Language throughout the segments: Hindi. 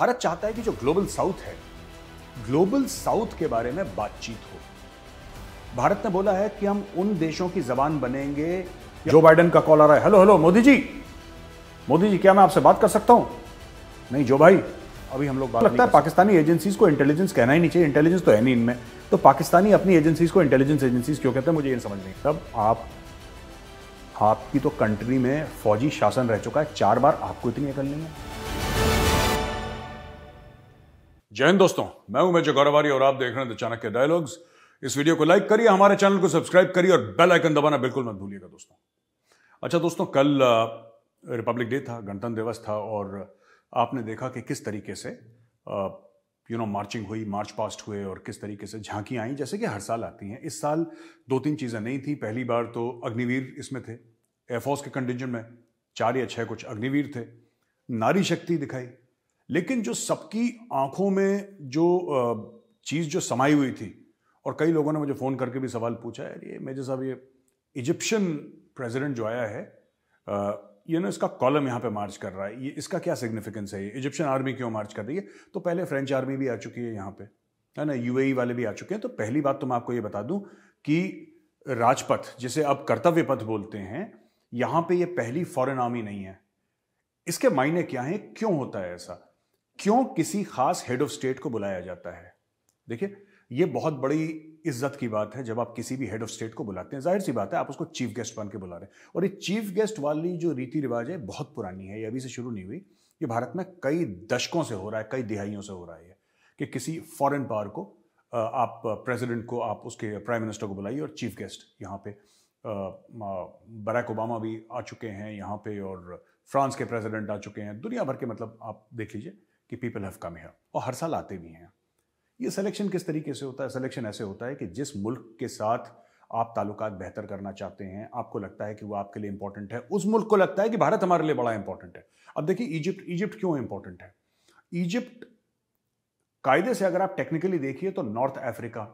भारत चाहता है कि जो ग्लोबल साउथ है ग्लोबल साउथ के बारे में बातचीत हो भारत ने बोला है कि हम उन देशों की जबान बनेंगे जो बाइडन का कॉल आ रहा है हेलो हेलो मोदी जी मोदी जी क्या मैं आपसे बात कर सकता हूं नहीं जो भाई अभी हम लोग बात लगता है पाकिस्तानी एजेंसीज को इंटेलिजेंस कहना ही नहीं चाहिए इंटेलिजेंस तो है नहीं इनमें तो पाकिस्तानी अपनी एजेंसीज को इंटेलिजेंस एजेंसीज क्यों कहते हैं मुझे ये समझ नहीं तब आप आपकी तो कंट्री में फौजी शासन रह चुका है चार बार आपको इतनी अकल नहीं है जय हिंद दोस्तों मैं हूं मेजर गौरवारी और आप देख रहे हैं द चाणक्य डायलॉग्स इस वीडियो को लाइक करिए हमारे चैनल को सब्सक्राइब करिए और बेल आइकन दबाना बिल्कुल मत भूलिएगा दोस्तों अच्छा दोस्तों कल रिपब्लिक डे था गणतंत्र दिवस था और आपने देखा कि किस तरीके से यू नो मार्चिंग हुई मार्च पास्ट हुए और किस तरीके से झांकियाँ आई जैसे कि हर साल आती हैं इस साल दो तीन चीज़ें नहीं थी पहली बार तो अग्निवीर इसमें थे एयरफोर्स के कंटिजेंट में चार या छः कुछ अग्निवीर थे नारी शक्ति दिखाई लेकिन जो सबकी आंखों में जो चीज़ जो समाई हुई थी और कई लोगों ने मुझे फ़ोन करके भी सवाल पूछा है ये मेजर साहब ये इजिप्शियन प्रेसिडेंट जो आया है ये ना इसका कॉलम यहाँ पे मार्च कर रहा है ये इसका क्या सिग्निफिकेंस है ये इजिप्शियन आर्मी क्यों मार्च कर रही है तो पहले फ्रेंच आर्मी भी आ चुकी है यहाँ पे है ना यू e वाले भी आ चुके हैं तो पहली बात तो मैं आपको ये बता दूं कि राजपथ जिसे अब कर्तव्य पथ बोलते हैं यहां पे ये पहली फॉरेन आर्मी नहीं है इसके मायने क्या है क्यों होता है ऐसा क्यों किसी खास हेड ऑफ स्टेट को बुलाया जाता है देखिए ये बहुत बड़ी इज्जत की बात है जब आप किसी भी हेड ऑफ स्टेट को बुलाते हैं जाहिर सी बात है आप उसको चीफ गेस्ट बन के बुला रहे हैं और ये चीफ गेस्ट वाली जो रीति रिवाज है बहुत पुरानी है ये अभी से शुरू नहीं हुई ये भारत में कई दशकों से हो रहा है कई दिहाइयों से हो रहा है कि किसी फॉरेन पावर को आप प्रेसिडेंट को आप उसके प्राइम मिनिस्टर को बुलाइए और चीफ गेस्ट यहाँ पे बराक ओबामा भी आ चुके हैं यहाँ पे और फ्रांस के प्रेसिडेंट आ चुके हैं दुनिया भर के मतलब आप देख लीजिए कि पीपल हैव कम हेयर और हर साल आते भी हैं ये सिलेक्शन किस तरीके से होता है सिलेक्शन ऐसे होता है कि जिस मुल्क के साथ आप ताल्लुक बेहतर करना चाहते हैं आपको लगता है कि वो आपके लिए इंपॉर्टेंट है उस मुल्क को लगता है कि भारत हमारे लिए बड़ा इंपॉर्टेंट है अब देखिए इजिप्ट इजिप्ट क्यों इंपॉर्टेंट है इजिप्ट कायदे से अगर आप टेक्निकली देखिए तो नॉर्थ अफ्रीका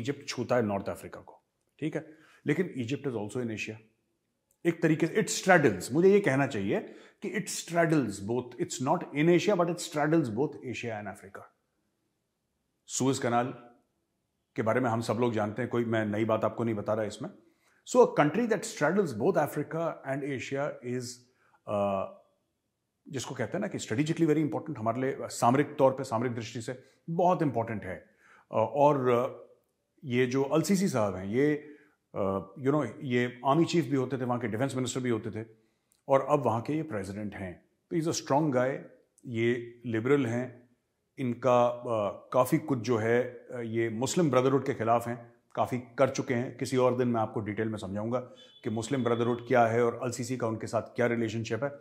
इजिप्ट छूता है नॉर्थ अफ्रीका को ठीक है लेकिन Egypt is also in Asia एक तरीके से इट स्ट्रेडल्स मुझे ये कहना चाहिए कि it straddles both it's not in Asia but it straddles both Asia and Africa Suez canal के बारे में हम सब लोग जानते हैं कोई मैं नई बात आपको नहीं बता रहा इसमें so a country that straddles both Africa and Asia is जिसको कहते हैं ना कि स्ट्रेटेजिकली वेरी इंपॉर्टेंट हमारे लिए सामरिक तौर पर सामरिक दृष्टि से बहुत इंपॉर्टेंट है uh, और uh, ये जो अलसीसी साहब हैं ये यू नो ये आर्मी चीफ भी होते थे वहाँ के डिफेंस मिनिस्टर भी होते थे और अब वहाँ के ये प्रेसिडेंट हैं तो इज़ अ स्ट्रॉन्ग गाय ये लिबरल हैं इनका काफ़ी कुछ जो है ये मुस्लिम ब्रदरहुड के ख़िलाफ़ हैं काफ़ी कर चुके हैं किसी और दिन मैं आपको डिटेल में समझाऊंगा कि मुस्लिम ब्रदरहुड क्या है और एल का उनके साथ क्या रिलेशनशिप है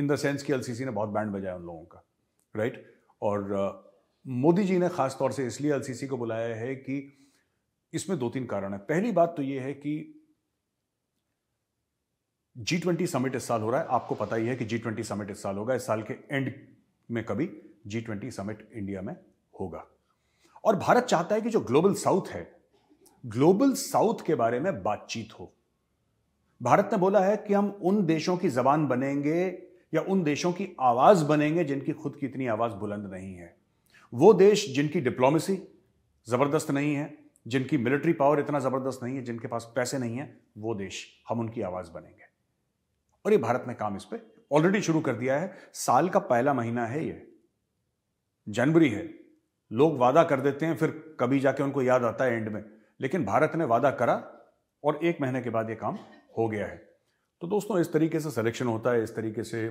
इन द सेंस कि एल ने बहुत बैंड बजाया उन लोगों का राइट और मोदी जी ने ख़ास तौर से इसलिए एल को बुलाया है कि इसमें दो तीन कारण है पहली बात तो यह है कि जी ट्वेंटी समिट इस साल हो रहा है आपको पता ही है कि जी ट्वेंटी समिट इस साल होगा इस साल के एंड में कभी जी ट्वेंटी समिट इंडिया में होगा और भारत चाहता है कि जो ग्लोबल साउथ है ग्लोबल साउथ के बारे में बातचीत हो भारत ने बोला है कि हम उन देशों की जबान बनेंगे या उन देशों की आवाज बनेंगे जिनकी खुद की इतनी आवाज बुलंद नहीं है वो देश जिनकी डिप्लोमेसी जबरदस्त नहीं है जिनकी मिलिट्री पावर इतना ज़बरदस्त नहीं है जिनके पास पैसे नहीं है वो देश हम उनकी आवाज़ बनेंगे और ये भारत ने काम इस पर ऑलरेडी शुरू कर दिया है साल का पहला महीना है ये जनवरी है लोग वादा कर देते हैं फिर कभी जाके उनको याद आता है एंड में लेकिन भारत ने वादा करा और एक महीने के बाद ये काम हो गया है तो दोस्तों इस तरीके से सिलेक्शन होता है इस तरीके से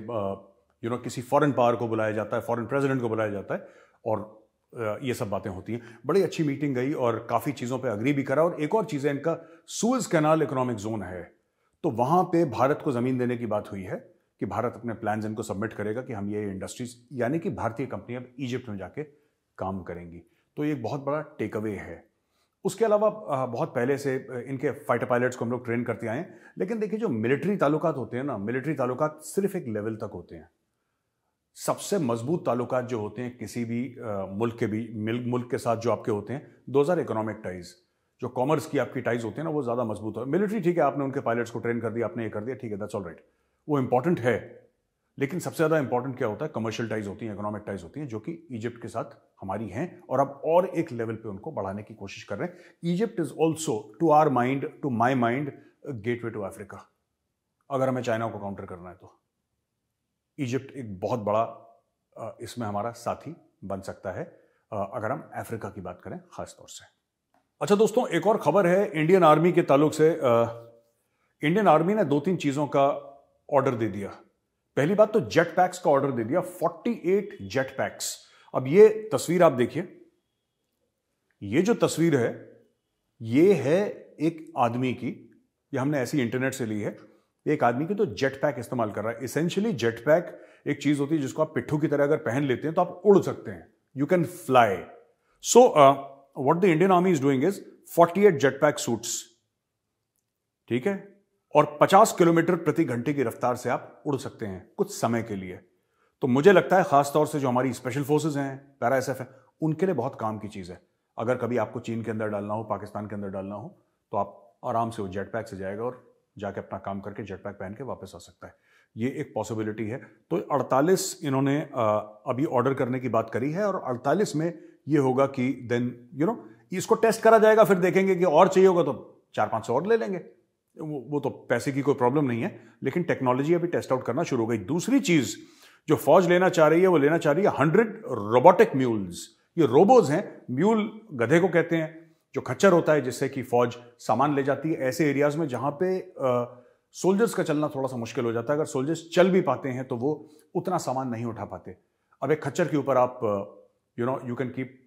यू नो किसी फॉरेन पावर को बुलाया जाता है फॉरेन प्रेसिडेंट को बुलाया जाता है और ये सब बातें होती हैं बड़ी अच्छी मीटिंग गई और काफ़ी चीज़ों पे अग्री भी करा और एक और चीज़ है इनका सूज कैनाल इकोनॉमिक जोन है तो वहाँ पे भारत को ज़मीन देने की बात हुई है कि भारत अपने प्लान्स इनको सबमिट करेगा कि हम ये इंडस्ट्रीज यानी कि भारतीय कंपनी अब इजिप्ट में जाके काम करेंगी तो ये एक बहुत बड़ा टेक अवे है उसके अलावा बहुत पहले से इनके फाइटर पायलट्स को हम लोग ट्रेन करते आए लेकिन देखिए जो मिलिट्री तालुकात होते हैं ना मिलिट्री ताल्लुकात सिर्फ एक लेवल तक होते हैं सबसे मजबूत ताल्लुक जो होते हैं किसी भी मुल्क के भी मिल्क मुल्क के साथ जो आपके होते हैं दो आर इकोनॉमिक टाइज जो कॉमर्स की आपकी टाइज होते हैं ना वो ज़्यादा मजबूत हो मिलिट्री ठीक है आपने उनके पायलट्स को ट्रेन कर दिया आपने ये कर दिया ठीक है दैट्स ऑल राइट वो इंपॉर्टेंट है लेकिन सबसे ज़्यादा इंपॉर्टेंट क्या होता है कमर्शियल टाइज होती हैं इकोनॉमिक टाइज होती हैं जो कि इजिप्ट के साथ हमारी हैं और अब और एक लेवल पर उनको बढ़ाने की कोशिश कर रहे हैं Egypt is also to our mind to my mind way to Africa अगर हमें चाइना को काउंटर करना है तो इजिप्ट एक बहुत बड़ा इसमें हमारा साथी बन सकता है अगर हम अफ्रीका की बात करें खासतौर से अच्छा दोस्तों एक और खबर है इंडियन आर्मी के ताल्लुक से इंडियन आर्मी ने दो तीन चीज़ों का ऑर्डर दे दिया पहली बात तो जेट पैक्स का ऑर्डर दे दिया 48 जेट पैक्स अब ये तस्वीर आप देखिए ये जो तस्वीर है ये है एक आदमी की ये हमने ऐसी इंटरनेट से ली है एक आदमी की तो जेट पैक इस्तेमाल कर रहा है इसेंशियली जेट पैक एक चीज होती है जिसको आप पिट्ठू की तरह अगर पहन लेते हैं तो आप उड़ सकते हैं you can fly so what the Indian army is doing is forty eight jet pack suits ठीक है और 50 किलोमीटर प्रति घंटे की रफ्तार से आप उड़ सकते हैं कुछ समय के लिए तो मुझे लगता है खासतौर से जो हमारी स्पेशल फोर्सेज हैं पैरा एस एफ है उनके लिए बहुत काम की चीज़ है अगर कभी आपको चीन के अंदर डालना हो पाकिस्तान के अंदर डालना हो तो आप आराम से वो जेट पैक से जाएगा और जाके अपना काम करके जेट पैक पहन के वापस आ सकता है ये एक पॉसिबिलिटी है तो 48 इन्होंने अभी ऑर्डर करने की बात करी है और 48 में ये होगा कि देन यू नो इसको टेस्ट करा जाएगा फिर देखेंगे कि और चाहिए होगा तो चार पाँच सौ और ले लेंगे वो वो तो पैसे की कोई प्रॉब्लम नहीं है लेकिन टेक्नोलॉजी अभी टेस्ट आउट करना शुरू हो गई दूसरी चीज़ जो फौज लेना चाह रही है वो लेना चाह रही है हंड्रेड रोबोटिक म्यूल्स ये रोबोज हैं म्यूल गधे को कहते हैं जो खच्चर होता है जिससे कि फौज सामान ले जाती है ऐसे एरियाज में जहां पे सोल्जर्स का चलना थोड़ा सा मुश्किल हो जाता है अगर सोल्जर्स चल भी पाते हैं तो वो उतना सामान नहीं उठा पाते अब एक खच्चर के ऊपर आप you know you can keep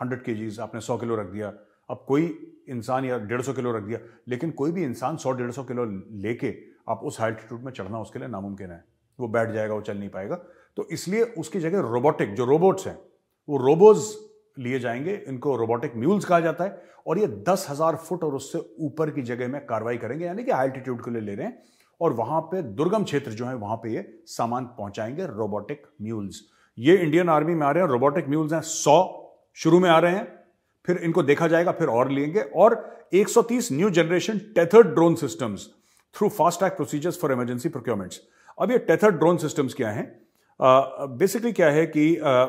hundred के आपने सौ किलो रख दिया अब कोई इंसान या डेढ़ सौ किलो रख दिया लेकिन कोई भी इंसान सौ डेढ़ सौ किलो लेके आप उस हाइटीट्यूड में चढ़ना उसके लिए नामुमकिन है वो बैठ जाएगा वो चल नहीं पाएगा तो इसलिए उसकी जगह रोबोटिक जो रोबोट्स हैं वो रोबोज लिए जाएंगे इनको रोबोटिक म्यूल्स कहा जाता है और ये दस हज़ार फुट और उससे ऊपर की जगह में कार्रवाई करेंगे यानी कि आल्टीट्यूड के लिए ले रहे हैं और वहां पे दुर्गम क्षेत्र जो है वहां पे ये सामान पहुंचाएंगे रोबोटिक म्यूल्स ये इंडियन आर्मी में आ रहे हैं रोबोटिक म्यूल्स हैं सौ शुरू में आ रहे हैं फिर इनको देखा जाएगा फिर और लेंगे और 130 new generation tethered drone systems through fast track procedures for emergency procurements अब ये टेथर्ड ड्रोन सिस्टम्स क्या हैं बेसिकली uh, क्या है कि uh,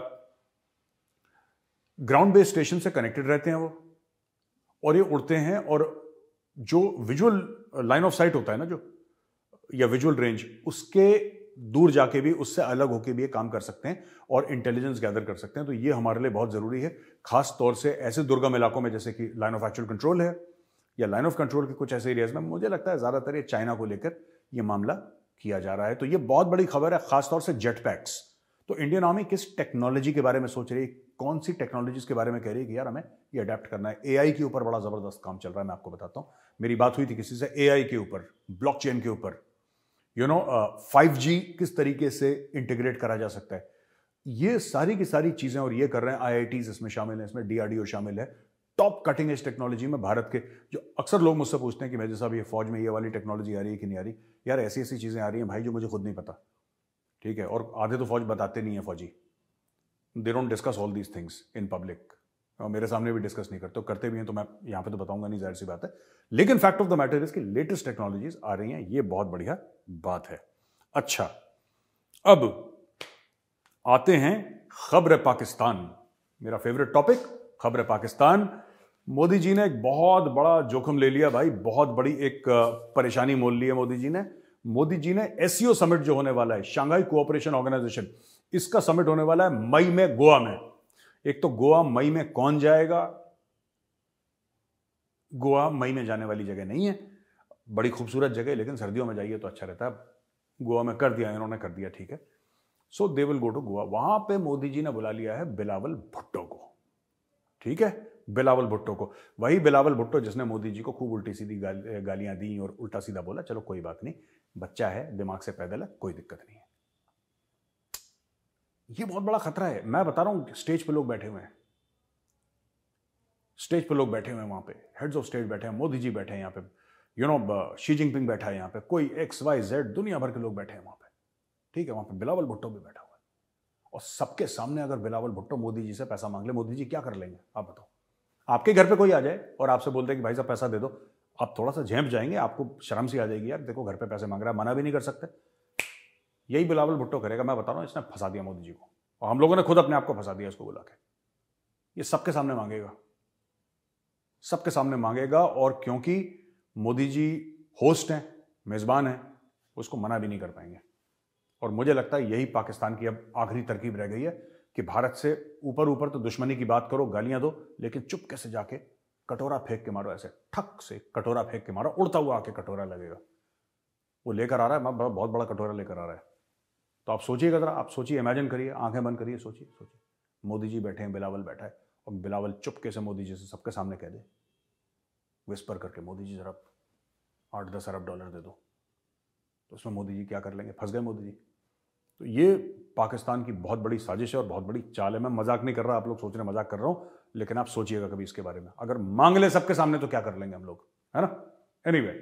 ग्राउंड बेस स्टेशन से कनेक्टेड रहते हैं वो और ये उड़ते हैं और जो विजुअल लाइन ऑफ साइट होता है ना जो या विजुअल रेंज उसके दूर जाके भी उससे अलग होके भी ये काम कर सकते हैं और इंटेलिजेंस गैदर कर सकते हैं तो ये हमारे लिए बहुत ज़रूरी है खास तौर से ऐसे दुर्गम इलाकों में जैसे कि लाइन ऑफ एक्चुअल कंट्रोल है या लाइन ऑफ कंट्रोल के कुछ ऐसे एरियाज में मुझे लगता है ज़्यादातर ये चाइना को लेकर ये मामला किया जा रहा है तो ये बहुत बड़ी खबर है खासतौर से जेट पैक्स तो इंडियन आर्मी किस टेक्नोलॉजी के बारे में सोच रही है कौन सी टेक्नोलॉजीज के बारे में कह रही है कि यार हमें ये अडेप्ट करना है एआई के ऊपर बड़ा ज़बरदस्त काम चल रहा है मैं आपको बताता हूँ मेरी बात हुई थी किसी से एआई के ऊपर ब्लॉकचेन के ऊपर यू नो फाइव किस तरीके से इंटीग्रेट करा जा सकता है ये सारी की सारी चीज़ें और ये कर रहे हैं आई इसमें शामिल है इसमें डी शामिल है टॉप कटिंग एज टेक्नोलॉजी में भारत के जो अक्सर लोग मुझसे पूछते हैं कि मेरे साहब ये फौज में ये वाली टेक्नोलॉजी आ रही है कि नहीं आ रही यार ऐसी ऐसी चीज़ें आ रही हैं भाई जो मुझे खुद नहीं पता ठीक है और आधे तो फौज बताते नहीं है फौजी they don't discuss all these things in public मेरे सामने भी डिस्कस नहीं करते तो करते भी हैं तो मैं यहाँ पे तो बताऊंगा नहीं जाहिर सी बात है लेकिन फैक्ट ऑफ द मैटर इसकी लेटेस्ट टेक्नोलॉजीज आ रही हैं ये बहुत बढ़िया बात है अच्छा अब आते हैं खबर पाकिस्तान मेरा फेवरेट टॉपिक खबर पाकिस्तान मोदी जी ने एक बहुत बड़ा जोखिम ले लिया भाई बहुत बड़ी एक uh, परेशानी मोल ली है मोदी जी ने मोदी जी ने एसईओ समिट e जो होने वाला है शांघाई कोऑपरेशन ऑर्गेनाइजेशन इसका समिट होने वाला है मई में गोवा में एक तो गोवा मई में कौन जाएगा गोवा मई में जाने वाली जगह नहीं है बड़ी खूबसूरत जगह लेकिन सर्दियों में जाइए तो अच्छा रहता है गोवा में कर दिया इन्होंने कर दिया ठीक है so they will go to Goa वहां पे मोदी जी ने बुला लिया है बिलावल भुट्टो को ठीक है बिलावल भुट्टो को वही बिलावल भुट्टो जिसने मोदी जी को खूब उल्टी सीधी गाल, गालियां दी और उल्टा सीधा बोला चलो कोई बात नहीं बच्चा है दिमाग से पैदल है कोई दिक्कत नहीं है ये बहुत बड़ा खतरा है मैं बता रहा हूं स्टेज पे लोग बैठे हुए हैं स्टेज पे लोग बैठे हुए हैं वहां पे हेड्स ऑफ स्टेट बैठे हैं मोदी जी बैठे हैं यहां पे यू नो शी जिनपिंग बैठा है यहां पे कोई एक्स वाई जेड दुनिया भर के लोग बैठे हैं वहां पे ठीक है वहां पे बिलावल भुट्टो भी बैठा हुआ है और सबके सामने अगर बिलावल भुट्टो मोदी जी से पैसा मांग ले मोदी जी क्या कर लेंगे आप बताओ आपके घर पे कोई आ जाए और आपसे बोलते हैं कि भाई साहब पैसा दे दो आप थोड़ा सा झेप जाएंगे आपको शर्म सी आ जाएगी यार देखो घर पे पैसे मांग रहा है मना भी नहीं कर सकते यही बिलावल भुट्टो करेगा मैं बता रहा हूँ इसने फंसा दिया मोदी जी को और हम लोगों ने खुद अपने आप को फंसा दिया इसको बुला के ये सबके सामने मांगेगा सबके सामने मांगेगा और क्योंकि मोदी जी होस्ट हैं मेज़बान हैं उसको मना भी नहीं कर पाएंगे और मुझे लगता है यही पाकिस्तान की अब आखिरी तरकीब रह गई है कि भारत से ऊपर ऊपर तो दुश्मनी की बात करो गालियां दो लेकिन चुपके से जाके कटोरा फेंक के मारो ऐसे ठक से कटोरा फेंक के मारो उड़ता हुआ आके कटोरा लगेगा वो लेकर आ रहा है मैं बहुत बड़ा कटोरा लेकर आ रहा है तो आप सोचिएगा जरा आप सोचिए इमेजिन करिए आंखें बंद करिए सोचिए सोचिए मोदी जी बैठे हैं बिलावल बैठा है और बिलावल चुपके से मोदी जी से सबके सामने कह दे विस्पर करके मोदी जी जरा आठ दस अरब डॉलर दे दो तो उसमें मोदी जी क्या कर लेंगे फंस गए मोदी जी तो ये पाकिस्तान की बहुत बड़ी साजिश है और बहुत बड़ी चाल है मैं मजाक नहीं कर रहा आप लोग सोच रहे मजाक कर रहा हूँ लेकिन आप सोचिएगा कभी इसके बारे में अगर मांग ले सबके सामने तो क्या कर लेंगे हम लोग है ना एनी anyway,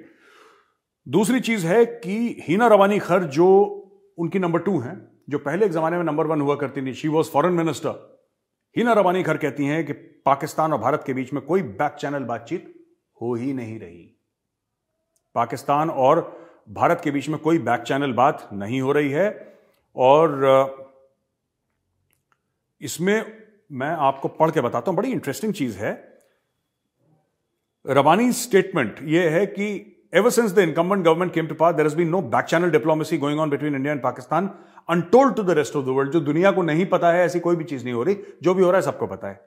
दूसरी चीज है कि हीना रवानी खर जो उनकी नंबर टू हैं जो पहले एक जमाने में नंबर वन हुआ करती थी she was foreign minister Hina Rabbani Khar कहती हैं कि पाकिस्तान और भारत के बीच में कोई बैक चैनल बातचीत हो ही नहीं रही पाकिस्तान और भारत के बीच में कोई बैक चैनल बात नहीं हो रही है और इसमें मैं आपको पढ़ के बताता हूं बड़ी इंटरेस्टिंग चीज है रबानी स्टेटमेंट यह है कि ever since the incumbent government came to pass there is be no back channel diplomacy going on between India and Pakistan untold to the rest of the world जो दुनिया को नहीं पता है ऐसी कोई भी चीज नहीं हो रही जो भी हो रहा है सबको पता है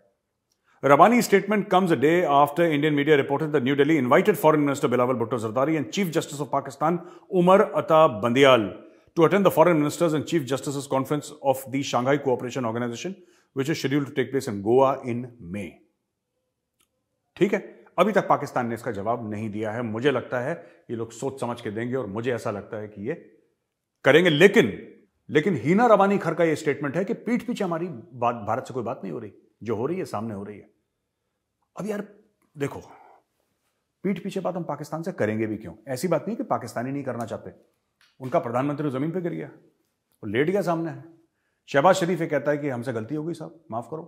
Rabbani statement comes day after Indian media report the New Delhi invited foreign minister Bilawal Bhutto Zardari and chief justice of Pakistan Umar Ata Bandial to attend the foreign ministers and chief justice conference of the Shanghai cooperation organisation which is schedule to take place in Goa in May ठीक है अभी तक पाकिस्तान ने इसका जवाब नहीं दिया है मुझे लगता है ये लोग सोच समझ के देंगे और मुझे ऐसा लगता है कि ये करेंगे लेकिन लेकिन हीना रबानी खर का ये स्टेटमेंट है कि पीठ पीछे हमारी बात भारत से कोई बात नहीं हो रही जो हो रही है सामने हो रही है अब यार देखो पीठ पीछे बात हम पाकिस्तान से करेंगे भी क्यों ऐसी बात नहीं कि पाकिस्तानी नहीं करना चाहते उनका प्रधानमंत्री तो जमीन पर गिर गया लेट गया सामने है शहबाज शरीफ ये कहता है कि हमसे गलती हो गई साहब माफ़ करो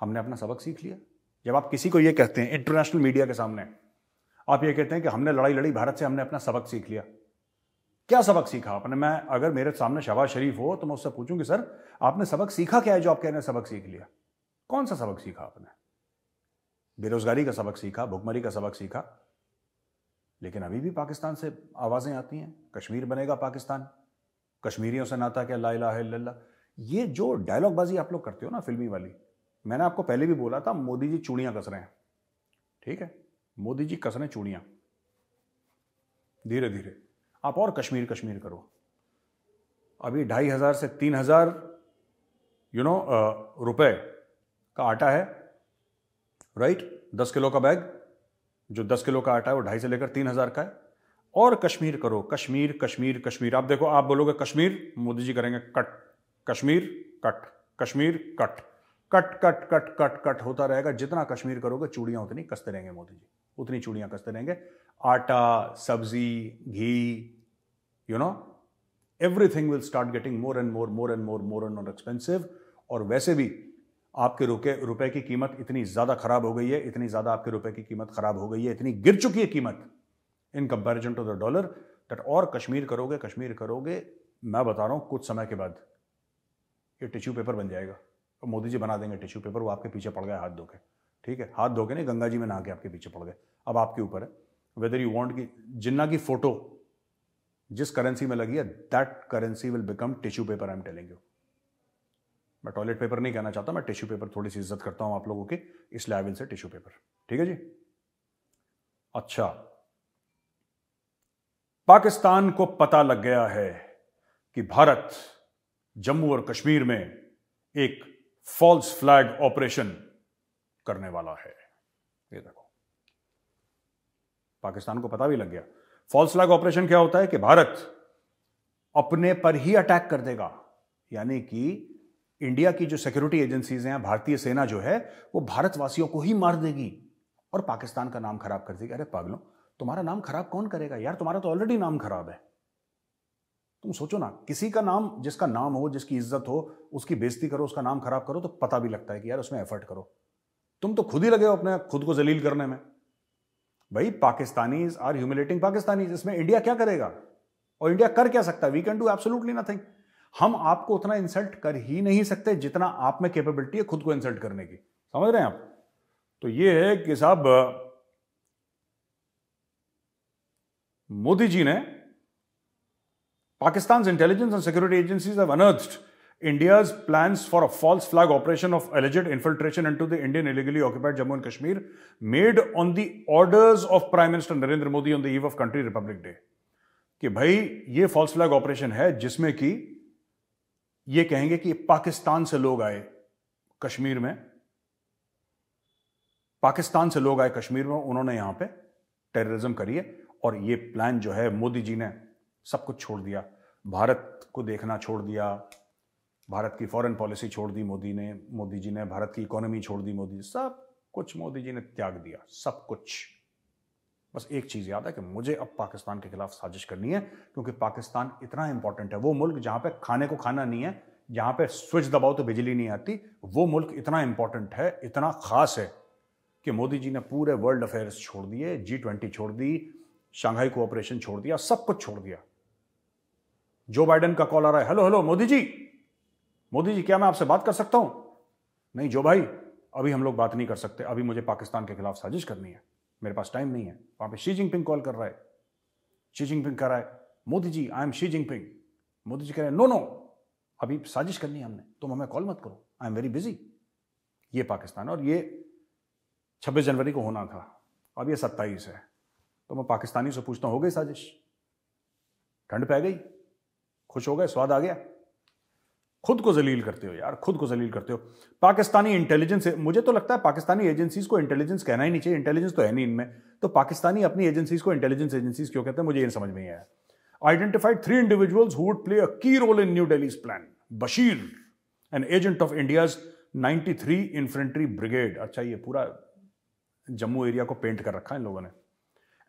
हमने अपना सबक सीख लिया जब आप किसी को ये कहते हैं इंटरनेशनल मीडिया के सामने आप ये कहते हैं कि हमने लड़ाई लड़ी भारत से हमने अपना सबक सीख लिया क्या सबक सीखा आपने मैं अगर मेरे सामने शहबाज शरीफ हो तो मैं उससे पूछूंगी सर आपने सबक सीखा क्या है जो आप कह रहे हैं सबक सीख लिया कौन सा सबक सीखा आपने बेरोजगारी का सबक सीखा भुखमरी का सबक सीखा लेकिन अभी भी पाकिस्तान से आवाज़ें आती हैं कश्मीर बनेगा पाकिस्तान कश्मीरियों से नाता क्या ला ये जो डायलॉगबाजी आप लोग करते हो ना फिल्मी वाली मैंने आपको पहले भी बोला था मोदी जी चूड़ियां कस रहे हैं ठीक है मोदी जी कस रहे हैं धीरे धीरे आप और कश्मीर कश्मीर करो अभी ढाई हज़ार से तीन हज़ार यू नो रुपए का आटा है राइट दस किलो का बैग जो दस किलो का आटा है वो ढाई से लेकर तीन हज़ार का है और कश्मीर करो कश्मीर कश्मीर कश्मीर आप देखो आप बोलोगे कश्मीर मोदी जी करेंगे cut Kashmir cut Kashmir cut cut cut cut cut cut होता रहेगा जितना कश्मीर करोगे चूड़ियां उतनी कसते रहेंगे मोदी जी उतनी चूड़ियां कसते रहेंगे आटा सब्जी घी you know everything will start getting more and more more and more more and more expensive और वैसे भी आपके रुके रुपए की कीमत इतनी ज़्यादा खराब हो गई है इतनी ज़्यादा आपके रुपए की कीमत खराब हो गई है इतनी गिर चुकी है कीमत in comparison to the dollar that और कश्मीर करोगे कश्मीर करोगे मैं बता रहा हूं कुछ समय के बाद ये टिश्यू पेपर बन जाएगा और मोदी जी बना देंगे टिश्यू पेपर वो आपके पीछे पड़ गए हाथ धो के ठीक है हाथ धो के नहीं गंगा जी में नहा के आपके पीछे पड़ गए अब आपके ऊपर है वेदर यू वॉन्ट की जिन्ना की फोटो जिस करेंसी में लगी है that currency will become tissue paper I am telling you मैं टॉयलेट पेपर नहीं कहना चाहता मैं टिश्यू पेपर थोड़ी सी इज्जत करता हूं आप लोगों की इस लेवल से टिश्यू पेपर ठीक है जी अच्छा पाकिस्तान को पता लग गया है कि भारत जम्मू और कश्मीर में एक फॉल्स फ्लैग ऑपरेशन करने वाला है ये देखो पाकिस्तान को पता भी लग गया फॉल्स फ्लैग ऑपरेशन क्या होता है कि भारत अपने पर ही अटैक कर देगा यानी कि इंडिया की जो सिक्योरिटी एजेंसीज हैं भारतीय सेना जो है वो भारतवासियों को ही मार देगी और पाकिस्तान का नाम खराब कर देगी अरे पागलों तुम्हारा नाम खराब कौन करेगा यार तुम्हारा तो ऑलरेडी नाम खराब है तुम सोचो ना किसी का नाम जिसका नाम हो जिसकी इज्जत हो उसकी बेइज्जती करो उसका नाम खराब करो तो पता भी लगता है कि यार उसमें एफर्ट करो तुम तो खुद ही लगे हो अपने खुद को जलील करने में भाई पाकिस्तानी आर ह्यूमिलेटिंग पाकिस्तानी इसमें इंडिया क्या करेगा और इंडिया कर क्या सकता है we can do absolutely nothing हम आपको उतना इंसल्ट कर ही नहीं सकते जितना आप में कैपेबिलिटी है खुद को इंसल्ट करने की समझ रहे हैं आप तो ये है कि साहब मोदी जी ने Pakistan's intelligence and security agencies have unearthed India's plans for a false flag operation of alleged infiltration into the Indian illegally occupied Jammu and Kashmir made on the orders of Prime Minister Narendra Modi on the eve of country Republic Day. कि भाई ये फॉल्स फ्लैग ऑपरेशन है जिसमें कि ये कहेंगे कि पाकिस्तान से लोग आए कश्मीर में पाकिस्तान से लोग आए कश्मीर में उन्होंने यहां पे टेररिज्म करी है और ये प्लान जो है मोदी जी ने सब कुछ छोड़ दिया भारत को देखना छोड़ दिया भारत की फॉरेन पॉलिसी छोड़ दी मोदी ने मोदी जी ने भारत की इकोनॉमी छोड़ दी मोदी सब कुछ मोदी जी ने त्याग दिया सब कुछ बस एक चीज़ याद है कि मुझे अब पाकिस्तान के खिलाफ साजिश करनी है क्योंकि पाकिस्तान इतना इंपॉर्टेंट है वो मुल्क जहां पे खाने को खाना नहीं है जहां पे स्विच दबाओ तो बिजली नहीं आती वो मुल्क इतना इंपॉर्टेंट है इतना ख़ास है कि मोदी जी ने पूरे वर्ल्ड अफेयर्स छोड़ दिए जी ट्वेंटी छोड़ दी शंघाई कोऑपरेशन छोड़ दिया सब कुछ छोड़ दिया जो बाइडेन का कॉल आ रहा है हेलो हेलो मोदी जी मोदी जी क्या मैं आपसे बात कर सकता हूं नहीं जो भाई अभी हम लोग बात नहीं कर सकते अभी मुझे पाकिस्तान के खिलाफ साजिश करनी है मेरे पास टाइम नहीं है वहां पे शी जिनपिंग कॉल कर रहा है शी जिनपिंग कर रहा है Modi ji I am Xi Jinping Modi ji कह रहे हैं नो नो अभी साजिश करनी है हमने तुम हमें कॉल मत करो आई एम वेरी बिजी ये पाकिस्तान और ये छब्बीस जनवरी को होना था अब ये सत्ताईस है तो मैं पाकिस्तानी से पूछता हूँ हो गई साजिश ठंड पै गई खुश हो गए स्वाद आ गया खुद को जलील करते हो यार खुद को जलील करते हो पाकिस्तानी इंटेलिजेंस मुझे तो लगता है पाकिस्तानी एजेंसीज को इंटेलिजेंस कहना ही नहीं चाहिए इंटेलिजेंस तो है नहीं इनमें तो पाकिस्तानी अपनी एजेंसीज को इंटेलिजेंस एजेंसीज क्यों कहते हैं मुझे ये समझ में आया identified three individuals who would play a key role in New Delhi's plan Bashir an agent of India's 93 infantry brigade अच्छा ये पूरा जम्मू एरिया को पेंट कर रखा है इन लोगों ने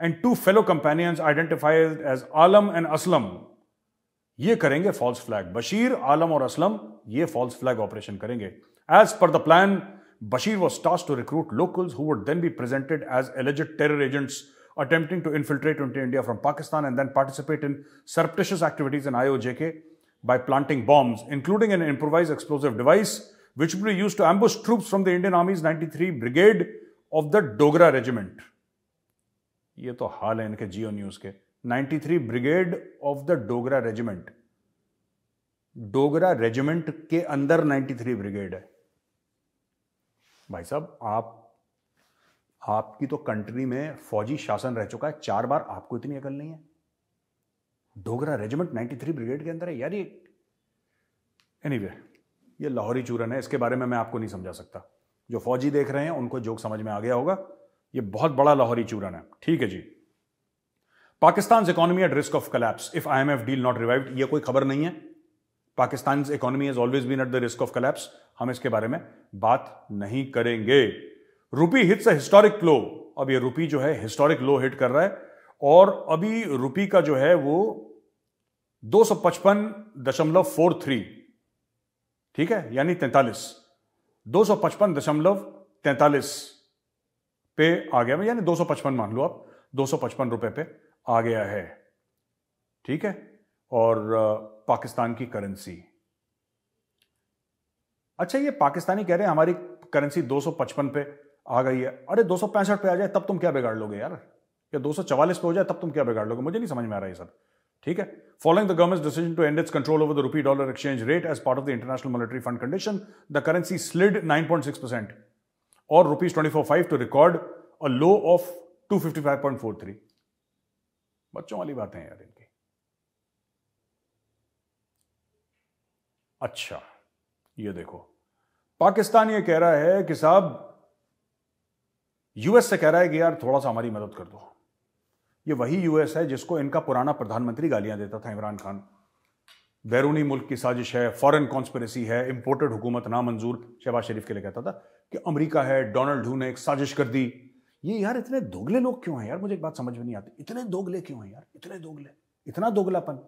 and two fellow companions identified as Alam and Aslam ये करेंगे फॉल्स फ्लैग बशीर आलम और असलम ये फॉल्स फ्लैग ऑपरेशन करेंगे as per the plan Bashir was tasked to recruit local who be presented as alleged terror agents attempting to infiltrate in India from Pakistan and then participate in surreptitious activities in I O J K by planting bomb including an improvise explosive device which be use to ambush troops from the Indian army's ninety three brigade of the Dogra regiment ये तो हाल है इनके जियो न्यूज के 93 brigade of the Dogra regiment Dogra regiment के अंदर 93 ब्रिगेड है भाई साहब आप आपकी तो कंट्री में फौजी शासन रह चुका है चार बार आपको इतनी अकल नहीं है डोगरा रेजिमेंट 93 ब्रिगेड के अंदर है यार ये एनीवे anyway, ये लाहौरी चूरन है इसके बारे में मैं आपको नहीं समझा सकता जो फौजी देख रहे हैं उनको जोक समझ में आ गया होगा ये बहुत बड़ा लाहौरी चूरन है ठीक है जी Pakistan economy at risk of collapse if I M F deal not revive यह कोई खबर नहीं है Pakistan economy is always been at the risk of collapse हम इसके बारे में बात नहीं करेंगे रूपी हिट्स अ हिस्टोरिक लो अब ये रूपी जो है हिस्टोरिक लो हिट कर रहा है और अभी रूपी का जो है वो दो सौ पचपन दशमलव फोर थ्री ठीक है यानी तैंतालीस दो सौ पचपन दशमलव तैंतालीस पे आ गया यानी दो सौ पचपन मान लो आप दो सौ पचपन रुपए पे आ गया है ठीक है और पाकिस्तान की करेंसी अच्छा ये पाकिस्तानी कह रहे हैं हमारी करेंसी 255 पे आ गई है अरे दो पे आ जाए तब तुम क्या बिगाड़ लोगे यार या दो पे हो जाए तब तुम क्या बिगाड़ लोगे मुझे नहीं समझ में आ रहा है सब ठीक है following the government decision to end its control over the rupee dollar exchange rate as part of the international monetary fund condition the currency slid 9.6 percent और rupees twenty four five to record a low of two fifty five point four three बच्चों वाली बातें यार इनकी अच्छा ये देखो पाकिस्तान ये कह रहा है कि साहब यूएस से कह रहा है कि यार थोड़ा सा हमारी मदद कर दो ये वही यूएस है जिसको इनका पुराना प्रधानमंत्री गालियां देता था इमरान खान बैरूनी मुल्क की साजिश है फॉरेन कॉन्स्परेसी है इंपोर्टेड हुकूमत नामंजूर शहबाज शरीफ के लिए कहता था कि अमेरिका है डोनाल्ड ने एक साजिश कर दी ये यार इतने दोगले लोग क्यों हैं यार मुझे एक बात समझ में नहीं आती इतने दोगले क्यों हैं यार इतने दोगले इतना दोगलापन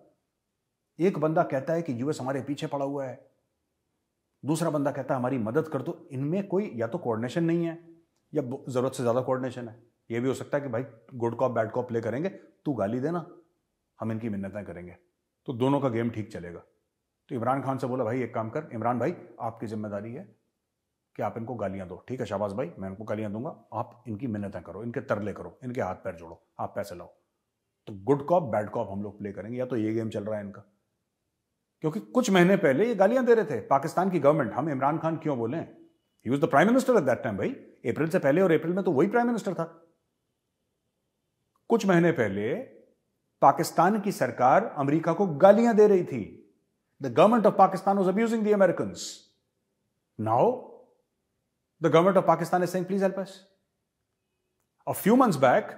एक बंदा कहता है कि यूएस हमारे पीछे पड़ा हुआ है दूसरा बंदा कहता है हमारी मदद कर दो इनमें कोई या तो कोऑर्डिनेशन नहीं है या ज़रूरत से ज़्यादा कोऑर्डिनेशन है यह भी हो सकता है कि भाई good cop bad cop play करेंगे तू गाली देना हम इनकी मिन्नतें करेंगे तो दोनों का गेम ठीक चलेगा तो इमरान खान से बोला भाई एक काम कर इमरान भाई आपकी जिम्मेदारी है कि आप इनको गालियां दो ठीक है शाबाश भाई मैं इनको गालियां दूंगा आप इनकी मिन्नतें करो इनके तरले करो इनके हाथ पैर जोड़ो आप पैसे लाओ तो गुड कॉप बैड कॉप हम लोग प्ले करेंगे या तो ये गेम चल रहा है इनका क्योंकि कुछ महीने पहले ये गालियां दे रहे थे पाकिस्तान की गवर्नमेंट हम इमरान खान क्यों बोले he was the prime minister at that time भाई अप्रैल से पहले और अप्रैल में तो वही प्राइम मिनिस्टर था कुछ महीने पहले पाकिस्तान की सरकार अमेरिका को गालियां दे रही थी the government of Pakistan was abusing the American now the government of Pakistan is saying, please help us. A few months back,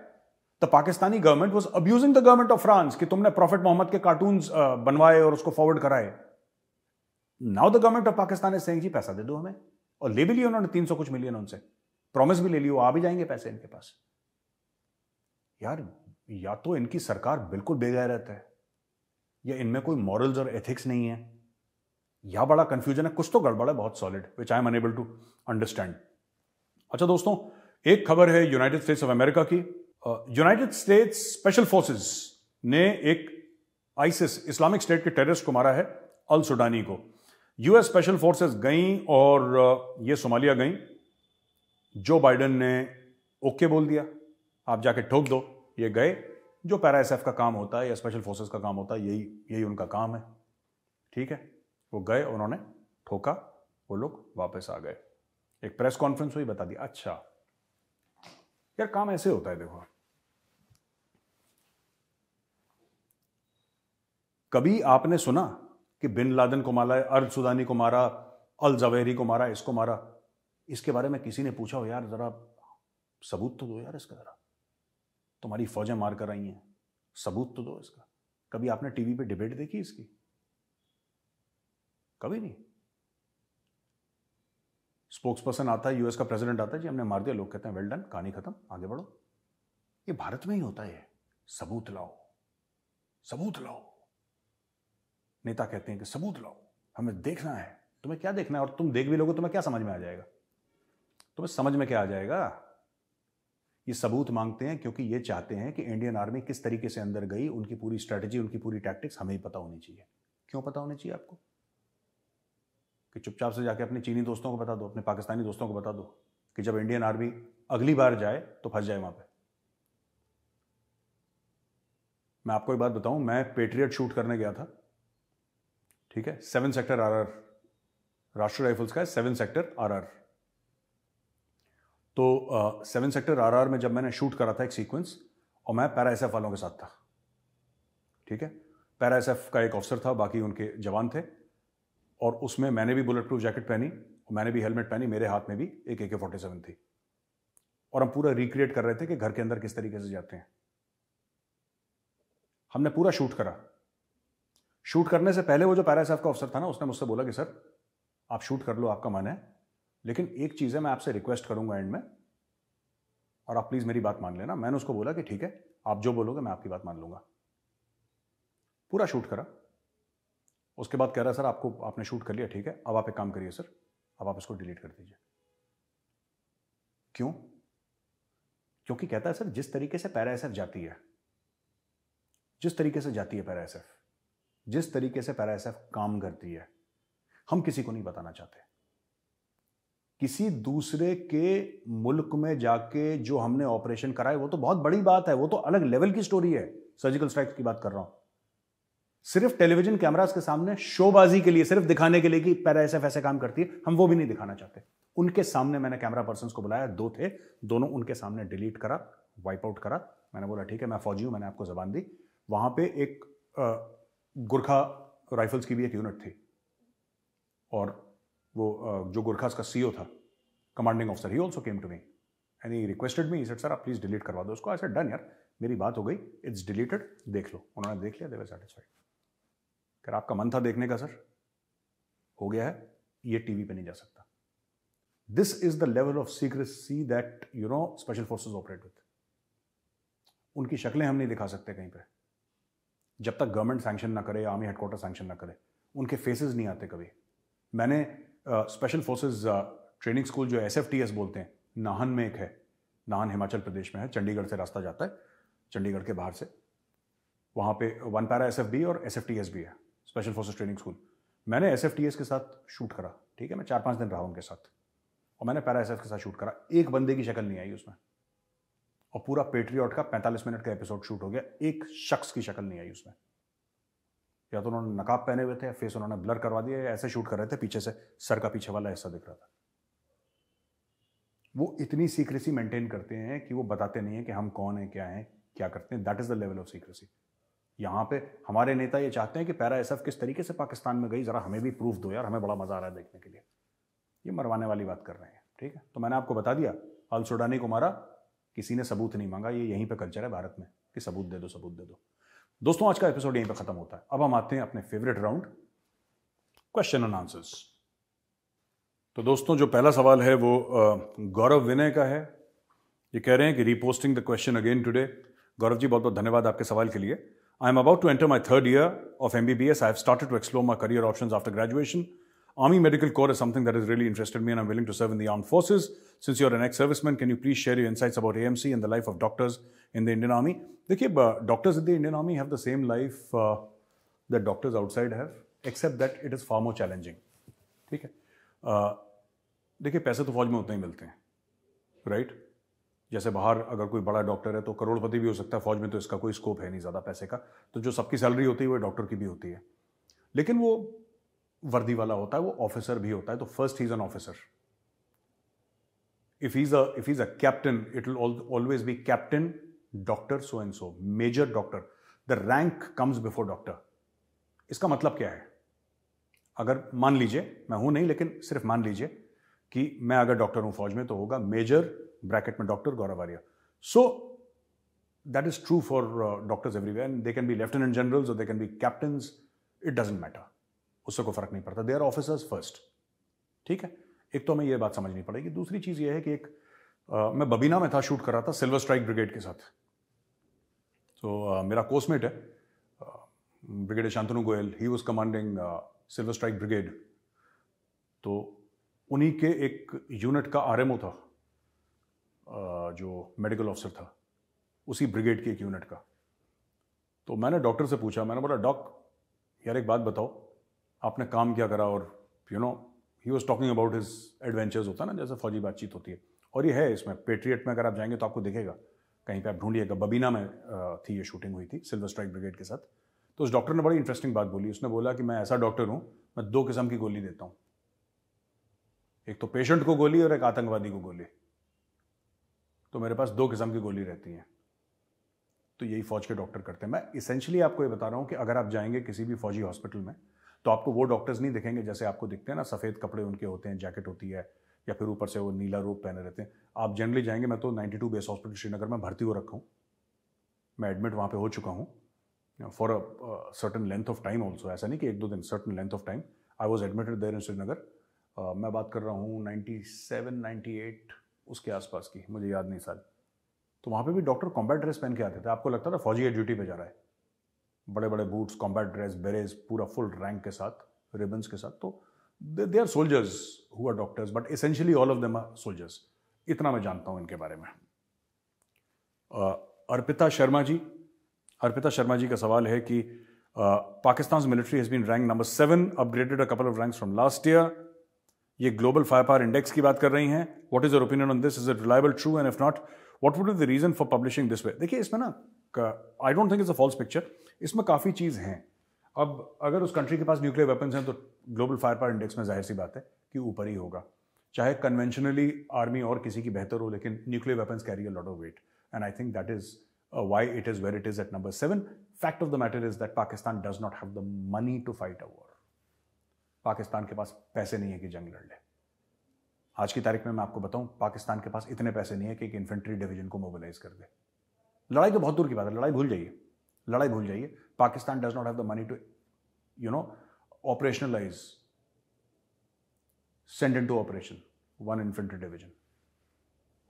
the Pakistani government was abusing the government of France कि तुमने प्रॉफिट मोहम्मद के कार्टून्स uh, बनवाए और उसको फॉरवर्ड कराए now the government of Pakistan is saying जी पैसा दे दो हमें और ले भी लिया उन्होंने तीन सौ कुछ मिलियन उनसे प्रॉमिस भी ले लियो आ भी जाएंगे पैसे इनके पास यार या तो इनकी सरकार बिल्कुल बेगैरत है या इनमें कोई मॉरल्स और एथिक्स नहीं है यह बड़ा कंफ्यूजन है कुछ तो गड़बड़ है बहुत solid which I am unable to understand अच्छा दोस्तों एक खबर है यूनाइटेड स्टेट्स ऑफ अमेरिका की यूनाइटेड स्टेट्स स्पेशल फोर्सेस ने एक आइसिस इस्लामिक स्टेट के टेररिस्ट को मारा है अल सुडानी को यूएस स्पेशल फोर्सेस गई और ये सोमालिया गई जो बाइडन ने ओके बोल दिया आप जाके ठोक दो ये गए जो पैरा एस का काम होता है या स्पेशल फोर्सेस का काम होता है यही यही उनका काम है ठीक है वो गए उन्होंने ठोका वो लोग वापस आ गए एक प्रेस कॉन्फ्रेंस हुई बता दिया अच्छा यार काम ऐसे होता है देखो कभी आपने सुना कि बिन लादन को मारा अर्ध सुदानी को मारा अल जवेरी को मारा इसको मारा इसके बारे में किसी ने पूछा हो यार जरा सबूत तो दो यार इसका जरा तुम्हारी फौजें मार कर आई हैं सबूत तो दो इसका कभी आपने टीवी पे डिबेट देखी इसकी कभी नहीं स्पोक्स पर्सन आता है यूएस का प्रेसिडेंट आता है जी हमने मार दिया लोग कहते हैं वेल डन कहानी खत्म आगे बढ़ो ये भारत में ही होता है सबूत लाओ सबूत लाओ नेता कहते हैं कि सबूत लाओ हमें देखना है तुम्हें क्या देखना है और तुम देख भी लोगे तुम्हें क्या समझ में आ जाएगा तुम्हें समझ में क्या आ जाएगा ये सबूत मांगते हैं क्योंकि ये चाहते हैं कि इंडियन आर्मी किस तरीके से अंदर गई उनकी पूरी स्ट्रेटजी उनकी पूरी टैक्टिक्स हमें ही पता होनी चाहिए क्यों पता होनी चाहिए आपको कि चुपचाप से जाके अपने चीनी दोस्तों को बता दो अपने पाकिस्तानी दोस्तों को बता दो कि जब इंडियन आर्मी अगली बार जाए तो फंस जाए वहां पे मैं आपको एक बात बताऊं मैं पेट्रियट शूट करने गया था ठीक है seven sector R R Rashtriya Rifles का है सेवन सेक्टर आर आर तो सेवन सेक्टर आर आर में जब मैंने शूट करा था एक सीक्वेंस और मैं पैरा एस एफ वालों के साथ था ठीक है पैरा एस एफ का एक ऑफिसर था बाकी उनके जवान थे और उसमें मैंने भी बुलेट प्रूफ जैकेट पहनी और मैंने भी हेलमेट पहनी मेरे हाथ में भी एक ए के फोर्टी सेवन थी और हम पूरा रिक्रिएट कर रहे थे कि घर के अंदर किस तरीके से जाते हैं हमने पूरा शूट करा शूट करने से पहले वो जो पैरा का अफसर था ना उसने मुझसे बोला कि सर आप शूट कर लो आपका मन है लेकिन एक चीज़ है मैं आपसे रिक्वेस्ट करूंगा एंड में और आप प्लीज़ मेरी बात मान लेना मैंने उसको बोला कि ठीक है आप जो बोलोगे मैं आपकी बात मान लूंगा पूरा शूट करा उसके बाद कह रहा है सर आपको आपने शूट कर लिया ठीक है अब आप एक काम करिए सर अब आप इसको डिलीट कर दीजिए क्यों क्योंकि कहता है सर जिस तरीके से पैरा एसएफ जाती है जिस तरीके से जाती है पैरा एसएफ जिस तरीके से पैरा एसएफ काम करती है हम किसी को नहीं बताना चाहते किसी दूसरे के मुल्क में जाके जो हमने ऑपरेशन कराए वो तो बहुत बड़ी बात है वो तो अलग लेवल की स्टोरी है सर्जिकल स्ट्राइक की बात कर रहा हूं सिर्फ टेलीविजन कैमराज के सामने शोबाजी के लिए सिर्फ दिखाने के लिए कि पैर ऐसे ऐसे काम करती है हम वो भी नहीं दिखाना चाहते उनके सामने मैंने कैमरा पर्सन को बुलाया दो थे दोनों उनके सामने डिलीट करा वाइप आउट करा मैंने बोला ठीक है मैं फौजी हूं मैंने आपको जबान दी वहां पे एक गुरखा राइफल्स की भी एक यूनिट थी और वो जो गुरखास का सीईओ था commanding officer he also came to me and he requested me sir आप प्लीज़ डिलीट करवा दो उसको ऐसे डन यार मेरी बात हो गई इट्स डिलीटेड देख लो उन्होंने देख लिया दे सेटिस्फाइड अगर आपका मन था देखने का सर हो गया है ये टीवी पे नहीं जा सकता this is the level of secrecy that you know special forces operate with उनकी शक्लें हम नहीं दिखा सकते कहीं पर जब तक गवर्नमेंट सैंक्शन ना करे आर्मी हेडक्वार्टर सैंक्शन ना करे उनके फेसेस नहीं आते कभी मैंने स्पेशल फोर्सेज ट्रेनिंग स्कूल जो एस बोलते हैं नाहन में एक है नाहन हिमाचल प्रदेश में है चंडीगढ़ से रास्ता जाता है चंडीगढ़ के बाहर से वहाँ पे one para S F B और एस एफ टी एस है स्पेशल फोर्सेस ट्रेनिंग स्कूल मैंने एस के साथ शूट करा ठीक है मैं चार पांच दिन रहा उनके साथ और मैंने पैरा एस के साथ शूट करा एक बंदे की शक्ल नहीं आई उसमें और पूरा पेट्रियाट का 45 मिनट का एपिसोड शूट हो गया एक शख्स की शक्ल नहीं आई उसमें या तो उन्होंने नकाब पहने हुए थे फेस उन्होंने ब्लर करवा दिया ऐसे शूट कर रहे थे पीछे से सर का पीछे वाला ऐसा दिख रहा था वो इतनी सीक्रेसी मेंटेन करते हैं कि वो बताते नहीं है कि हम कौन है क्या है क्या करते हैं that is the level of secrecy यहाँ पे हमारे नेता ये चाहते हैं कि पैरा एस किस तरीके से पाकिस्तान में गई ज़रा हमें भी प्रूफ दो यार हमें बड़ा मज़ा आ रहा है देखने के लिए ये मरवाने वाली बात कर रहे हैं ठीक है तो मैंने आपको बता दिया अल सुडानी को मारा किसी ने सबूत नहीं मांगा ये यहीं पर कल्चर है भारत में कि सबूत दे दो सबूत दे दो दोस्तों आज का एपिसोड यहीं पर ख़त्म होता है अब हम आते हैं अपने favourite round question and answers तो दोस्तों जो पहला सवाल है वो गौरव विनय का है ये कह रहे हैं कि reposting the question again today Gaurav ji बहुत बहुत धन्यवाद आपके सवाल के लिए I'm about to enter my third year of MBBS. I have started to explore my career options after graduation. Army Medical Corps is something that has really interested me and I'm willing to serve in the armed forces. Since you're an ex-serviceman, can you please share your insights about AMC and the life of doctors in the Indian Army? Look, uh, doctors in the Indian Army have the same life uh, that doctors outside have, except that it is far more challenging. ठीक है देखिए पैसे तो फौज में उतने ही मिलते हैं जैसे बाहर अगर कोई बड़ा डॉक्टर है तो करोड़पति भी हो सकता है फौज में तो इसका कोई स्कोप है नहीं ज़्यादा पैसे का तो जो सबकी सैलरी होती है वो डॉक्टर की भी होती है लेकिन वो वर्दी वाला होता है वो ऑफिसर भी होता है तो first he is an officer if is a if is a captain it will always be captain doctor so and so major doctor the rank comes before doctor इसका मतलब क्या है अगर मान लीजिए मैं हूं नहीं लेकिन सिर्फ मान लीजिए कि मैं अगर डॉक्टर हूं फौज में तो होगा मेजर ब्रैकेट में doctor Gaurav Arya so that is true for doctors everywhere everywhere and they can be lieutenant they can be captain it doesn't matter उससे कोई फर्क नहीं पड़ता दे आर ऑफिसर्स फर्स्ट ठीक है एक तो हमें यह बात समझनी पड़ेगी दूसरी चीज यह है कि एक आ, uh, मैं बबीना में था शूट कर रहा था सिल्वर स्ट्राइक ब्रिगेड के साथ तो आ, uh, मेरा कोसमेट है uh, brigadier Shantanu Goyal he was commanding silver strike brigade तो उन्हीं के एक यूनिट का आरएमओ था जो मेडिकल ऑफिसर था उसी ब्रिगेड की एक यूनिट का तो मैंने डॉक्टर से पूछा मैंने बोला डॉक यार एक बात बताओ आपने काम क्या करा और you know he was talking about his adventures होता है ना जैसे फौजी बातचीत होती है और ये है इसमें पेट्रियट में अगर आप जाएंगे तो आपको दिखेगा कहीं पर आप ढूंढिएगा बबीना में थी ये शूटिंग हुई थी सिल्वर स्ट्राइक ब्रिगेड के साथ तो उस डॉक्टर ने बड़ी इंटरेस्टिंग बात बोली उसने बोला कि मैं ऐसा डॉक्टर हूँ मैं दो किस्म की गोली देता हूँ एक तो पेशेंट को गोली और एक आतंकवादी को गोली तो मेरे पास दो किस्म की गोली रहती है तो यही फौज के डॉक्टर करते हैं मैं इसेंशली आपको ये बता रहा हूँ कि अगर आप जाएंगे किसी भी फौजी हॉस्पिटल में तो आपको वो डॉक्टर्स नहीं दिखेंगे जैसे आपको दिखते हैं ना सफ़ेद कपड़े उनके होते हैं जैकेट होती है या फिर ऊपर से वो नीला रूप पहने रहते हैं आप जनरली जाएंगे मैं तो 92 बेस हॉस्पिटल श्रीनगर में भर्ती हो रखा हूँ मैं एडमिट वहाँ पे हो चुका हूँ for a certain length of time also ऐसा नहीं कि एक दो दिन certain length of time I was admitted there in Srinagar मैं बात कर रहा हूँ नाइन्टी सेवन नाइन्टी एट उसके आसपास की मुझे याद नहीं साल तो वहाँ पे भी डॉक्टर कॉम्बैट ड्रेस पहन के आते थे आपको लगता था फौजी ड्यूटी पे जा रहा है बड़े बड़े बूट्स कॉम्बैट ड्रेस बेरेज पूरा फुल रैंक के साथ रिबन्स के साथ तो दे आर सोल्जर्स हुआ doctors but essentially all of them are soldiers इतना मैं जानता हूँ इनके बारे में अर्पिता शर्मा जी अर्पिता शर्मा जी का सवाल है कि Pakistan military has been rank number seven upgraded a couple of ranks from last year ये ग्लोबल फायर पावर इंडेक्स की बात कर रही हैं what is your opinion on this is it reliable true and if not what would is the reason for publishing this way देखिए इसमें ना I don't think is a false picture इसमें काफ़ी चीज़ हैं अब अगर उस कंट्री के पास न्यूक्लियर वेपन्स हैं तो ग्लोबल फायर पावर इंडेक्स में जाहिर सी बात है कि ऊपर ही होगा चाहे कन्वेंशनली आर्मी और किसी की बेहतर हो लेकिन nuclear weapons carry a lot of weight and I think that is why it is where it is at number seven fact of the matter is that Pakistan does not है money to fight fight a Pakistan के पास पैसे नहीं है कि जंग लड़ ले आज की तारीख में मैं आपको बताऊं पाकिस्तान के पास इतने पैसे नहीं है कि एक इन्फेंट्री डिवीजन को मोबिलाइज कर दे लड़ाई तो बहुत दूर की बात है लड़ाई भूल जाइए लड़ाई भूल जाइए Pakistan does not have the money to you know operationalise send in to operation one infantry division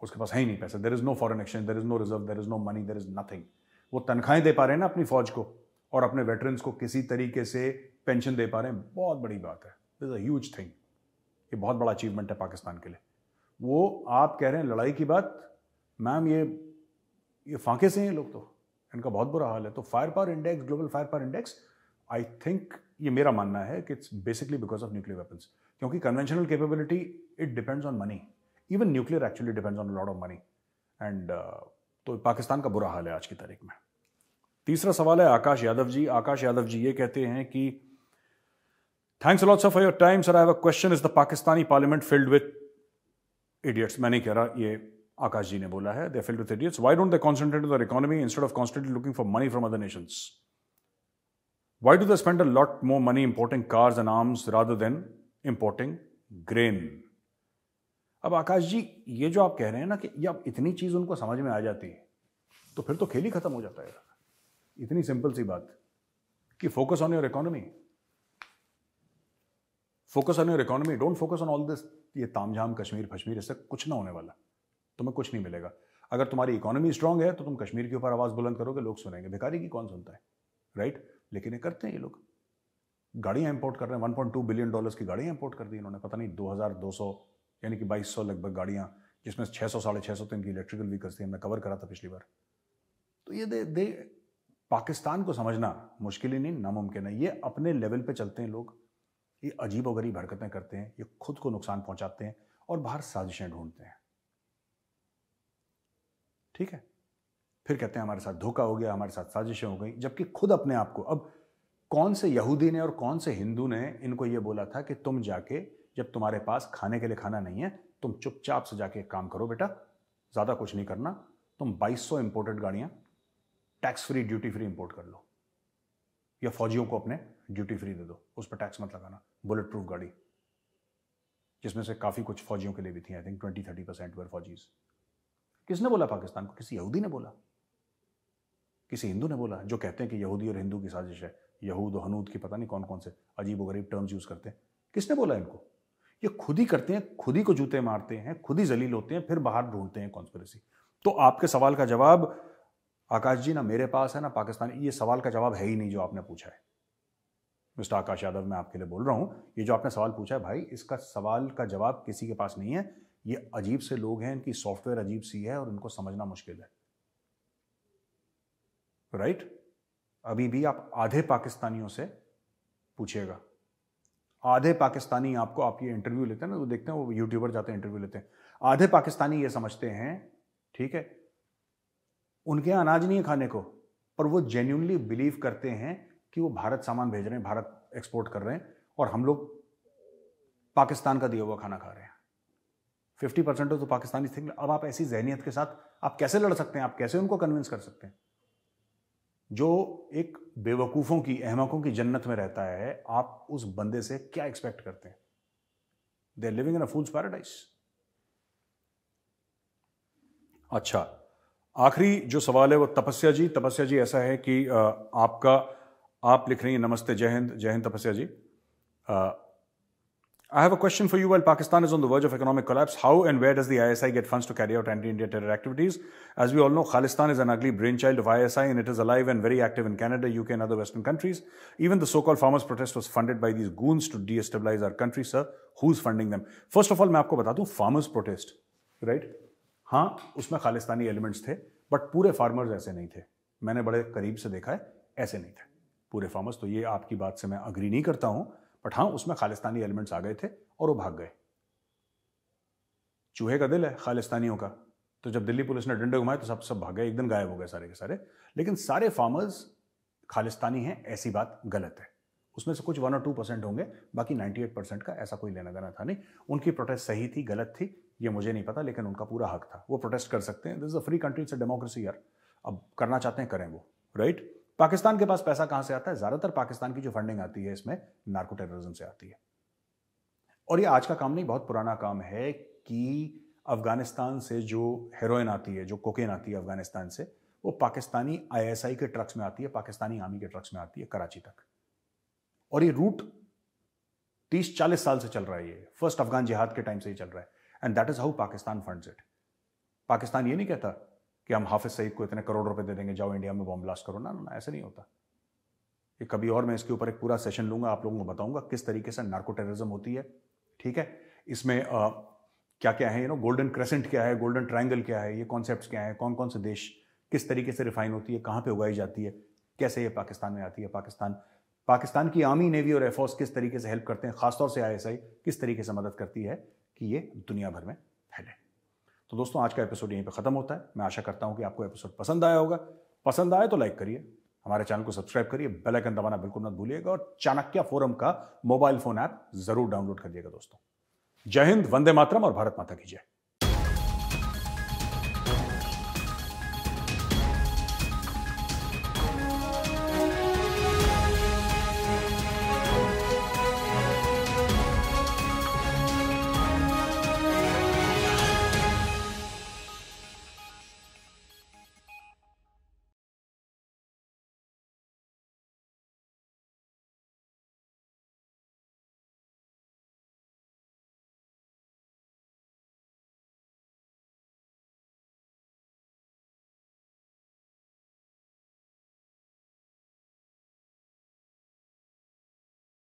उसके पास है ही नहीं पैसा there is no foreign exchange there is no reserve there is no money there is nothing वो तनख्वाहें दे पा रहे हैं ना अपनी फौज को और अपने वेटरन्स को किसी तरीके से पेंशन दे पा रहे हैं बहुत बड़ी बात है इज अ ह्यूज थिंग ये बहुत बड़ा अचीवमेंट है पाकिस्तान के लिए वो आप कह रहे हैं लड़ाई की बात मैम ये ये फांके से हैं लोग तो इनका बहुत बुरा हाल है तो fire power index global fire power index I think ये मेरा मानना है कि it's basically because of nuclear weapons क्योंकि conventional capability it depends on money even nuclear actually depends on lot of money and तो पाकिस्तान का बुरा हाल है आज की तारीख में तीसरा सवाल है आकाश यादव जी आकाश यादव जी ये कहते हैं कि Thanks a lot, sir, for your time. Sir, I have a question. Is the Pakistani parliament filled with idiots? मैंने कह रहा ये आकाश जी ने बोला है they filled with idiots why don't they concentrate on economy instead of constantly looking for money from other nations why do they spend a lot more money importing cars and arms rather than importing grain? अब आकाश जी ये जो आप कह रहे हैं ना कि अब इतनी चीज़ उनको समझ में आ जाती है तो फिर तो खेल ही खत्म हो जाता है इतनी सिंपल सी बात कि focus on your economy focus on your economy don't focus on all this ये तामझाम कश्मीर फश्मीर इससे कुछ ना होने वाला तुम्हें कुछ नहीं मिलेगा अगर तुम्हारी इकोनॉमी स्ट्रांग है तो तुम कश्मीर के ऊपर आवाज़ बुलंद करोगे लोग सुनेंगे भिखारी की कौन सुनता है राइट लेकिन ये करते हैं ये लोग गाड़ियाँ इंपोर्ट कर रहे हैं वन बिलियन डॉलर्स की गाड़ियाँ इंपोर्ट कर दी इन्होंने पता नहीं दो यानी कि बाईस लगभग गाड़ियाँ जिसमें छह सौ साढ़े छः सौ तो इनकी इलेक्ट्रिकल व्हीकल्स थी हमने कवर करा था पिछली बार तो ये दे दे पाकिस्तान को समझना मुश्किल ही नहीं नामुमकिन है ये अपने लेवल पे चलते हैं लोग ये अजीब गरीब हरकतें करते हैं ये खुद को नुकसान पहुंचाते हैं और बाहर साजिशें ढूंढते हैं ठीक है फिर कहते हैं हमारे साथ धोखा हो गया हमारे साथ साजिशें हो गई जबकि खुद अपने आप को अब कौन से यहूदी ने और कौन से हिंदू ने इनको ये बोला था कि तुम जाके जब तुम्हारे पास खाने के लिए खाना नहीं है तुम चुपचाप से जाके काम करो बेटा ज़्यादा कुछ नहीं करना तुम 2200 सौ इंपोर्टेड गाड़ियाँ tax free duty free import कर लो या फौजियों को अपने ड्यूटी फ्री दे दो उस पर टैक्स मत लगाना बुलेट प्रूफ गाड़ी जिसमें से काफ़ी कुछ फौजियों के लिए भी थी I think twenty thirty percent were फौजीज किसने बोला पाकिस्तान को किसी यहूदी ने बोला किसी हिंदू ने बोला जो कहते हैं कि यहूदी और हिंदू की साजिश है यहूद और हनूद की पता नहीं कौन कौन से अजीब गरीब टर्म्स यूज़ करते हैं किसने बोला इनको ये खुद ही करते हैं खुद ही को जूते मारते हैं खुद ही जलील होते हैं फिर बाहर ढूंढते हैं कॉन्स्परेसी तो आपके सवाल का जवाब आकाश जी ना मेरे पास है ना पाकिस्तान ये सवाल का जवाब है ही नहीं जो आपने पूछा है मिस्टर आकाश यादव मैं आपके लिए बोल रहा हूँ ये जो आपने सवाल पूछा है भाई इसका सवाल का जवाब किसी के पास नहीं है ये अजीब से लोग हैं इनकी सॉफ्टवेयर अजीब सी है और इनको समझना मुश्किल है राइट अभी भी आप आधे पाकिस्तानियों से पूछिएगा आधे पाकिस्तानी आपको आप ये इंटरव्यू लेते हैं ना वो तो देखते हैं वो यूट्यूबर जाते हैं इंटरव्यू लेते हैं आधे पाकिस्तानी ये समझते हैं ठीक है उनके अनाज नहीं है खाने को पर वो जेन्यूनली बिलीव करते हैं कि वो भारत सामान भेज रहे हैं भारत एक्सपोर्ट कर रहे हैं और हम लोग पाकिस्तान का दिया हुआ खाना खा रहे हैं फिफ्टी परसेंट तो पाकिस्तानी थिंग अब आप ऐसी जहनीत के साथ आप कैसे लड़ सकते हैं आप कैसे उनको कन्विंस कर सकते हैं जो एक बेवकूफ़ों की अहमकों की जन्नत में रहता है आप उस बंदे से क्या एक्सपेक्ट करते हैं they are living in a fool's paradise अच्छा आखिरी जो सवाल है वो तपस्या जी तपस्या जी ऐसा है कि आपका आप लिख रही हैं नमस्ते जय हिंद जय Hind Tapasya ji I have a question for you well Pakistan is on the verge of economic collapse how and where does the ISI get funds to carry out anti India terror activities as we all know Khalistan is an ugly brain child of ISI and it is alive and very active in Canada UK and other western countries even the so call farmers protest was funded by these goons to destabilise our country sir who is funding them first of all मैं आपको बता दूं फार्मर्स प्रोटेस्ट राइट हाँ उसमें खालिस्तानी एलिमेंट्स थे बट पूरे फार्मर्स ऐसे नहीं थे मैंने बड़े करीब से देखा है ऐसे नहीं थे पूरे फार्मर्स तो ये आपकी बात से मैं अग्री नहीं करता हूं बट हाँ उसमें खालिस्तानी एलिमेंट्स आ गए थे और वो भाग गए चूहे का दिल है खालिस्तानियों का तो जब दिल्ली पुलिस ने डंडे घुमाए तो सब सब भाग गए एक दिन गायब हो गए सारे के सारे लेकिन सारे फार्मर्स खालिस्तानी हैं ऐसी बात गलत है उसमें से कुछ वन और टू परसेंट होंगे बाकी नाइन्टी एट परसेंट का ऐसा कोई लेना देना था नहीं उनकी प्रोटेस्ट सही थी गलत थी ये मुझे नहीं पता लेकिन उनका पूरा हक था वो प्रोटेस्ट कर सकते हैं this is a free country it's a democracy यार अब करना चाहते हैं करें वो राइट right? पाकिस्तान के पास पैसा कहां से आता है ज्यादातर पाकिस्तान की जो फंडिंग आती है इसमें नार्को टेररिज्म से आती है और ये आज का काम नहीं बहुत पुराना काम है कि अफगानिस्तान से जो हेरोइन आती है जो कोकेन आती है अफगानिस्तान से वो पाकिस्तानी आईएसआई के ट्रक्स में आती है पाकिस्तानी आर्मी के ट्रक्स में आती है कराची तक और ये रूट तीस चालीस साल से चल रहा है ये फर्स्ट अफगान जिहाद के टाइम से ही चल रहा है and that is how Pakistan funds it Pakistan ये नहीं कहता कि हम हाफिज सईद को इतने करोड़ रुपए दे देंगे जाओ इंडिया में बॉम्ब ब्लास्ट करो ना ना ऐसा नहीं होता ये कभी और मैं इसके ऊपर एक पूरा सेशन लूंगा आप लोगों को बताऊंगा किस तरीके से नार्को टेररिज्म होती है ठीक है इसमें आ, क्या क्या है यू नो गोल्डन क्रेसेंट क्या है गोल्डन ट्रायंगल क्या है ये कॉन्सेप्ट क्या है कौन कौन से देश किस तरीके से रिफाइन होती है कहाँ पर उगाई जाती है कैसे ये पाकिस्तान में आती है पाकिस्तान पाकिस्तान की आर्मी नेवी और एयरफोर्स किस तरीके से हेल्प करते हैं खासतौर से आई किस तरीके से मदद करती है कि ये दुनिया भर में फैले तो दोस्तों आज का एपिसोड यहीं पर ख़त्म होता है मैं आशा करता हूँ कि आपको एपिसोड पसंद आया होगा पसंद आए तो लाइक करिए हमारे चैनल को सब्सक्राइब करिए बेल आइकन दबाना बिल्कुल मत भूलिएगा और चाणक्य फोरम का मोबाइल फोन ऐप जरूर डाउनलोड करिएगा दोस्तों जय हिंद वंदे मातरम और भारत माता की जय